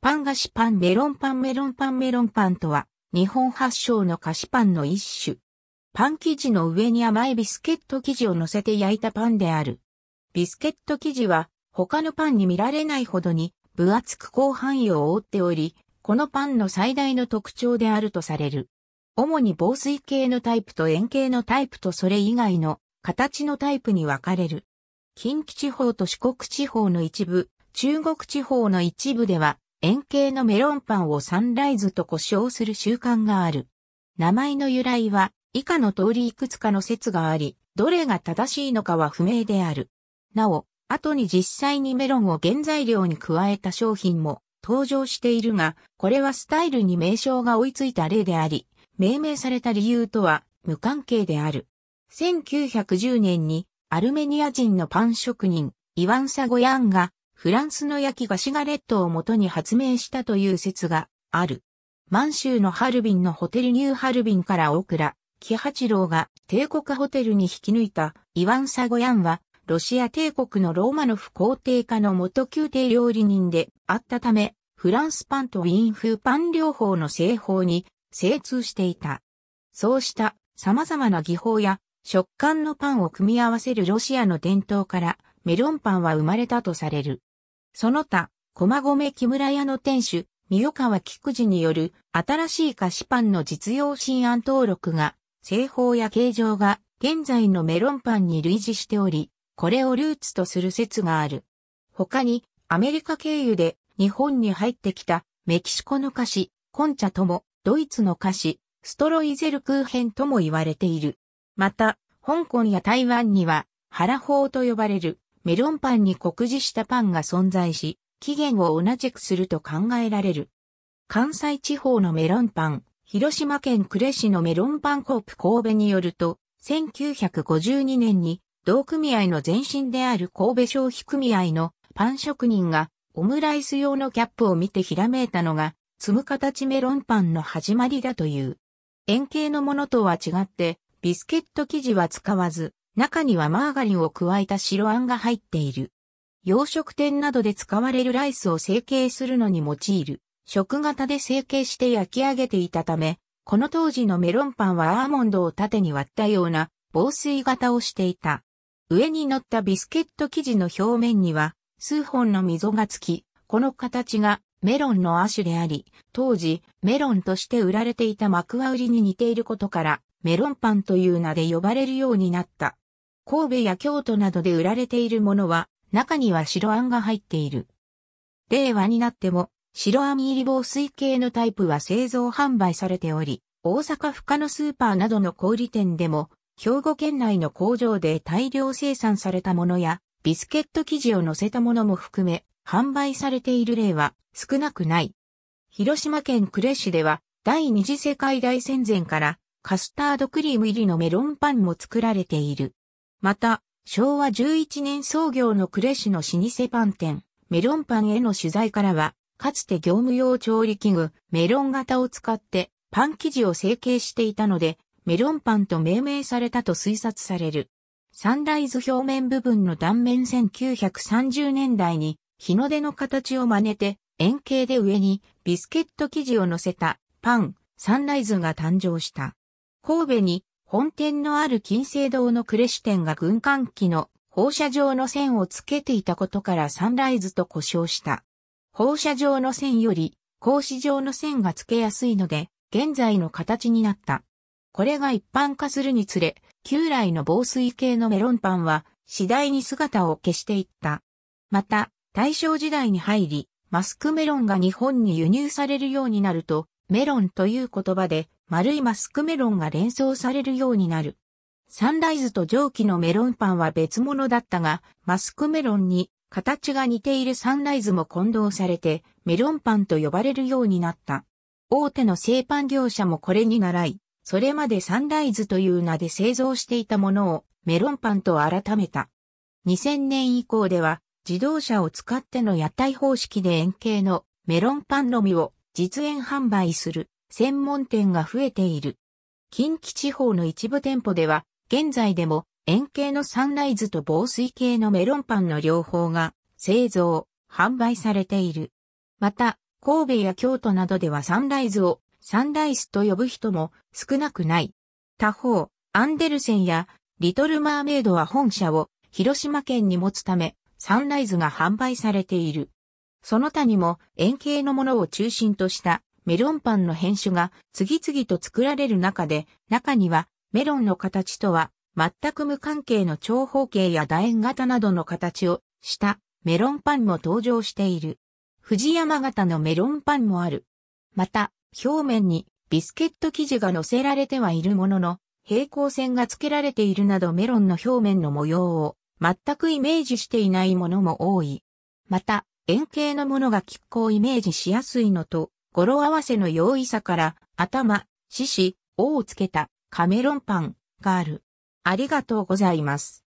パン菓子パンメロンパンメロンパンメロンパンとは、日本発祥の菓子パンの一種。パン生地の上に甘いビスケット生地を乗せて焼いたパンである。ビスケット生地は、他のパンに見られないほどに、分厚く広範囲を覆っており、このパンの最大の特徴であるとされる。主に防水系のタイプと円形のタイプとそれ以外の形のタイプに分かれる。近畿地方と四国地方の一部、中国地方の一部では円形のメロンパンをサンライズと呼称する習慣がある。名前の由来は以下の通りいくつかの説があり、どれが正しいのかは不明である。なお、後に実際にメロンを原材料に加えた商品も登場しているが、これはスタイルに名称が追いついた例であり、命名された理由とは無関係である。1910年にアルメニア人のパン職人、イワン・サゴヤンがフランスの焼き菓子ガレットを元に発明したという説がある。満州のハルビンのホテルニューハルビンから大倉、木八郎が帝国ホテルに引き抜いたイワン・サゴヤンは、ロシア帝国のローマノフ皇帝家の元宮廷料理人であったため、フランスパンとウィーン風パン療法の製法に精通していた。そうした様々な技法や食感のパンを組み合わせるロシアの伝統からメロンパンは生まれたとされる。その他、駒込木村屋の店主、三代川菊次による新しい菓子パンの実用新案登録が、製法や形状が現在のメロンパンに類似しており、これをルーツとする説がある。他に、アメリカ経由で日本に入ってきたメキシコの菓子、コンチャとも、ドイツの菓子、ストロイゼル空編とも言われている。また、香港や台湾には、ハラ法と呼ばれるメロンパンに酷似したパンが存在し、起源を同じくすると考えられる。関西地方のメロンパン、広島県呉市のメロンパンコープ神戸によると、1952年に同組合の前身である神戸消費組合のパン職人がオムライス用のキャップを見てひらめいたのが、積む形メロンパンの始まりだという。円形のものとは違って、ビスケット生地は使わず、中にはマーガリンを加えた白あんが入っている。洋食店などで使われるライスを成形するのに用いる、食型で成形して焼き上げていたため、この当時のメロンパンはアーモンドを縦に割ったような防水型をしていた。上に乗ったビスケット生地の表面には数本の溝がつき、この形がメロンの亜種であり、当時メロンとして売られていた幕は売りに似ていることから、メロンパンという名で呼ばれるようになった。神戸や京都などで売られているものは、中には白あんが入っている。令和になっても、白あん入り防水系のタイプは製造販売されており、大阪府下のスーパーなどの小売店でも、兵庫県内の工場で大量生産されたものや、ビスケット生地を乗せたものも含め、販売されている例は少なくない。広島県呉市では、第二次世界大戦前から、カスタードクリーム入りのメロンパンも作られている。また、昭和11年創業の呉市の老舗パン店、メロンパンへの取材からは、かつて業務用調理器具、メロン型を使ってパン生地を成形していたので、メロンパンと命名されたと推察される。サンライズ表面部分の断面1930年代に日の出の形を真似て円形で上にビスケット生地を乗せたパンサンライズが誕生した。神戸に本店のある金星堂の呉支店が軍艦機の放射状の線をつけていたことからサンライズと呼称した。放射状の線より格子状の線がつけやすいので、現在の形になった。これが一般化するにつれ、旧来の防水系のメロンパンは次第に姿を消していった。また、大正時代に入り、マスクメロンが日本に輸入されるようになると、メロンという言葉で丸いマスクメロンが連想されるようになる。サンライズと蒸気のメロンパンは別物だったが、マスクメロンに形が似ているサンライズも混同されて、メロンパンと呼ばれるようになった。大手の製パン業者もこれに習い、それまでサンライズという名で製造していたものをメロンパンと改めた。2000年以降では、自動車を使っての屋台方式で円形のメロンパンのみを実演販売する。専門店が増えている。近畿地方の一部店舗では、現在でも円形のサンライズと防水系のメロンパンの両方が製造、販売されている。また、神戸や京都などではサンライズをサンライスと呼ぶ人も少なくない。他方、アンデルセンやリトルマーメイドは本社を広島県に持つため、サンライズが販売されている。その他にも円形のものを中心としたメロンパンの編種が次々と作られる中で、中にはメロンの形とは全く無関係の長方形や楕円型などの形をしたメロンパンも登場している。藤山型のメロンパンもある。また、表面にビスケット生地が乗せられてはいるものの、平行線が付けられているなどメロンの表面の模様を全くイメージしていないものも多い。また、円形のものが拮抗イメージしやすいのと、語呂合わせの容易さから、頭、獅子、王をつけた、カメロンパン、がある。ありがとうございます。